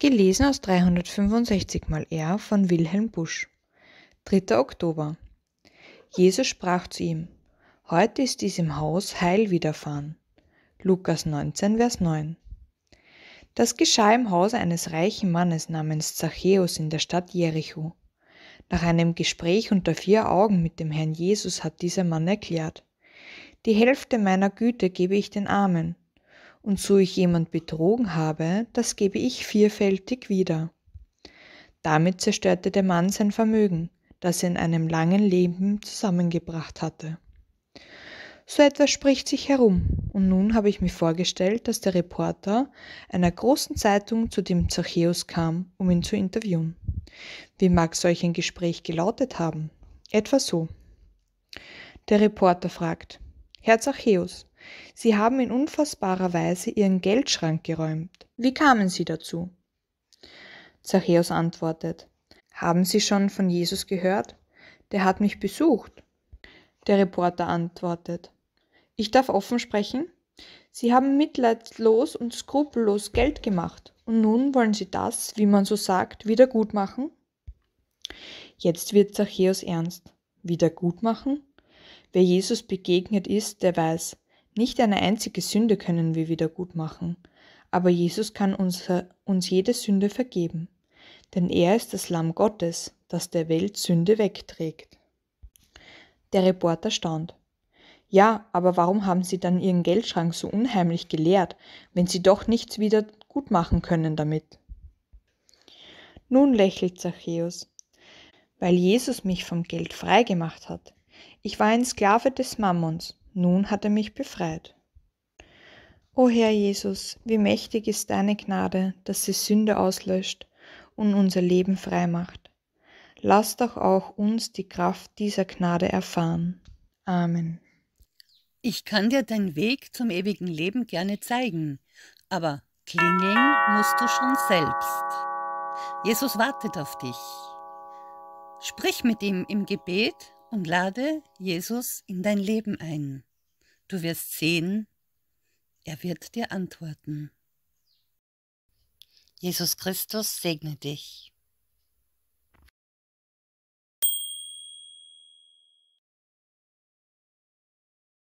Gelesen aus 365 mal R von Wilhelm Busch. 3. Oktober. Jesus sprach zu ihm, Heute ist diesem Haus Heil widerfahren. Lukas 19, Vers 9. Das geschah im Hause eines reichen Mannes namens Zachäus in der Stadt Jericho. Nach einem Gespräch unter vier Augen mit dem Herrn Jesus hat dieser Mann erklärt, Die Hälfte meiner Güte gebe ich den Armen und so ich jemand betrogen habe, das gebe ich vielfältig wieder. Damit zerstörte der Mann sein Vermögen, das er in einem langen Leben zusammengebracht hatte. So etwas spricht sich herum, und nun habe ich mir vorgestellt, dass der Reporter einer großen Zeitung zu dem Zachäus kam, um ihn zu interviewen. Wie mag solch ein Gespräch gelautet haben? Etwa so. Der Reporter fragt, Herr Zachäus, Sie haben in unfassbarer Weise ihren Geldschrank geräumt. Wie kamen Sie dazu? Zachäus antwortet, haben Sie schon von Jesus gehört? Der hat mich besucht. Der Reporter antwortet, ich darf offen sprechen? Sie haben mitleidslos und skrupellos Geld gemacht und nun wollen Sie das, wie man so sagt, wiedergutmachen? Jetzt wird Zachäus ernst. Wiedergutmachen? Wer Jesus begegnet ist, der weiß, nicht eine einzige Sünde können wir wiedergutmachen, aber Jesus kann unser, uns jede Sünde vergeben, denn er ist das Lamm Gottes, das der Welt Sünde wegträgt. Der Reporter staunt. Ja, aber warum haben Sie dann Ihren Geldschrank so unheimlich geleert, wenn Sie doch nichts wieder gut machen können damit? Nun lächelt Zachäus. Weil Jesus mich vom Geld frei gemacht hat. Ich war ein Sklave des Mammons nun hat er mich befreit. O Herr Jesus, wie mächtig ist deine Gnade, dass sie Sünde auslöscht und unser Leben frei macht. Lass doch auch uns die Kraft dieser Gnade erfahren. Amen. Ich kann dir deinen Weg zum ewigen Leben gerne zeigen, aber klingeln musst du schon selbst. Jesus wartet auf dich. Sprich mit ihm im Gebet und lade Jesus in dein Leben ein. Du wirst sehen, er wird dir antworten. Jesus Christus segne dich.